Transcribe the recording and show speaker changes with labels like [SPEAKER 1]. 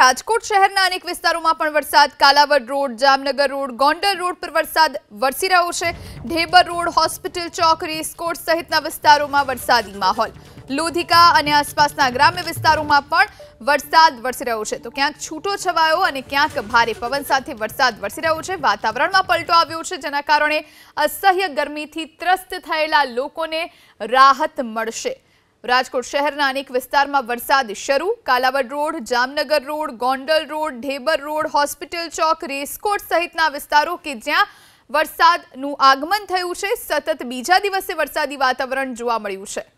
[SPEAKER 1] રાજકોટ શહેરના અનેક વિસ્તારોમાં પણ વરસાદ Kalavad road Jamnagar road Gondal road પર વરસાદ વરસી રહ્યો છે ઢેબર રોડ હોસ્પિટલ ચોકરી સ્કોર્ટ સહિતના વિસ્તારોમાં વરસાદી માહોલ લોધિકા અને આસપાસના ગ્રામ્ય વિસ્તારોમાં પણ વરસાદ વરસી રહ્યો છે તો ક્યાંક છૂટો છવાયો અને ક્યાંક ભારે પવન સાથે વરસાદ વરસી રહ્યો છે વાતાવરણમાં પલટો આવ્યો છે જેના કારણે અસહ્ય ગરમીથી ત્રસ્ત થયેલા લોકોને રાહત મળશે રાજકોટ શહેરના અનેક વિસ્તારમાં વરસાદ શરૂ Kalavad road Jamnagar road Gondal road Dhebar road hospital ચોક રેસ્કોર્ટ સહિતના વિસ્તારો કે જ્યાં વરસાદનું આગમન થયું છે સતત બીજા દિવસથી વરસાદી વાતાવરણ જોવા મળ્યું છે